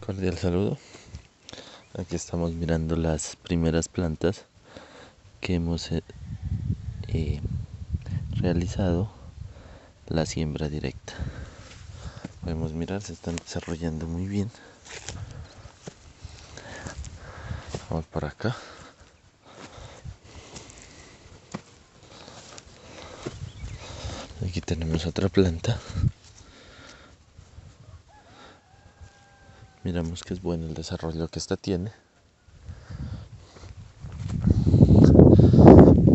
Cordial saludo. Aquí estamos mirando las primeras plantas que hemos eh, eh, realizado la siembra directa. Podemos mirar, se están desarrollando muy bien. Vamos para acá. Aquí tenemos otra planta miramos que es bueno el desarrollo que esta tiene.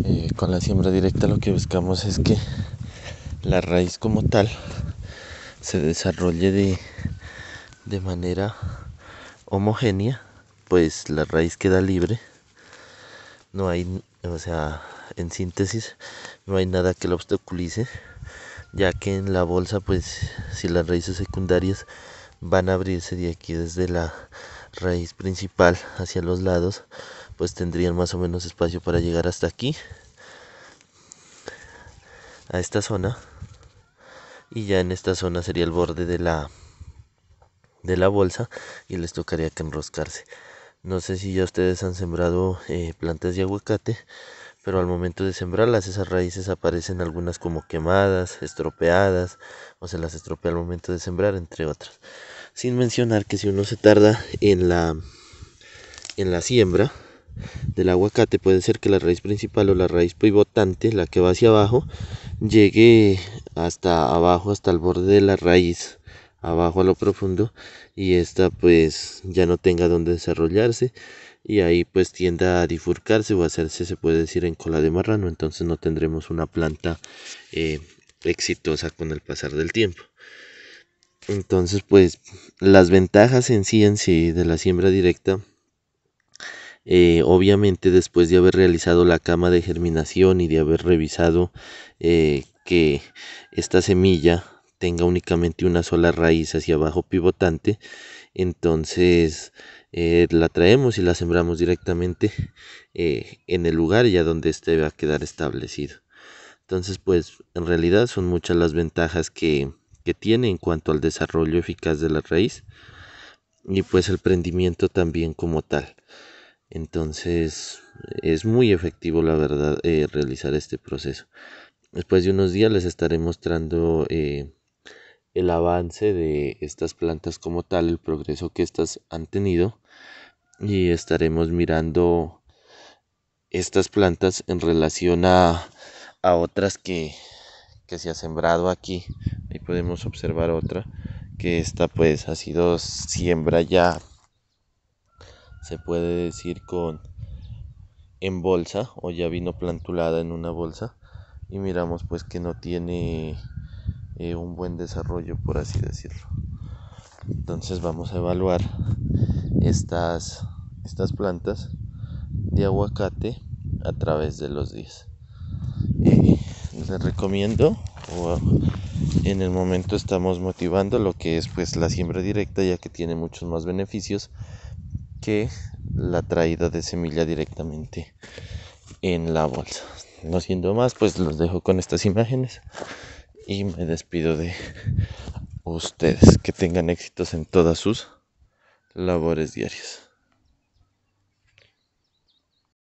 Eh, con la siembra directa lo que buscamos es que la raíz como tal se desarrolle de, de manera homogénea, pues la raíz queda libre. No hay, o sea, en síntesis, no hay nada que la obstaculice, ya que en la bolsa, pues si las raíces secundarias van a abrirse de aquí desde la raíz principal hacia los lados pues tendrían más o menos espacio para llegar hasta aquí a esta zona y ya en esta zona sería el borde de la de la bolsa y les tocaría que enroscarse no sé si ya ustedes han sembrado eh, plantas de aguacate pero al momento de sembrarlas esas raíces aparecen algunas como quemadas, estropeadas o se las estropea al momento de sembrar, entre otras. Sin mencionar que si uno se tarda en la en la siembra del aguacate puede ser que la raíz principal o la raíz pivotante, la que va hacia abajo, llegue hasta abajo, hasta el borde de la raíz, abajo a lo profundo y esta pues ya no tenga donde desarrollarse y ahí pues tiende a difurcarse o a hacerse, se puede decir, en cola de marrano, entonces no tendremos una planta eh, exitosa con el pasar del tiempo. Entonces pues las ventajas en sí en sí de la siembra directa eh, obviamente después de haber realizado la cama de germinación y de haber revisado eh, que esta semilla tenga únicamente una sola raíz hacia abajo pivotante, entonces eh, la traemos y la sembramos directamente eh, en el lugar ya donde este va a quedar establecido. Entonces, pues en realidad son muchas las ventajas que, tiene en cuanto al desarrollo eficaz de la raíz y pues el prendimiento también como tal. Entonces es muy efectivo la verdad eh, realizar este proceso. Después de unos días les estaré mostrando el avance de estas plantas como tal, el progreso que estas han tenido y estaremos mirando estas plantas en relación a, otras que, que se ha sembrado aquí. Ahí podemos observar otra que esta pues ha sido siembra ya se puede decir con en bolsa o ya vino plantulada en una bolsa y miramos pues que no tiene eh, un buen desarrollo, por así decirlo. Entonces vamos a evaluar estas, estas plantas de aguacate a través de los días. Eh, les recomiendo, en el momento estamos motivando lo que es pues la siembra directa, ya que tiene muchos más beneficios que la traída de semilla directamente en la bolsa. No siendo más, pues los dejo con estas imágenes y me despido de ustedes. Que tengan éxitos en todas sus labores diarias.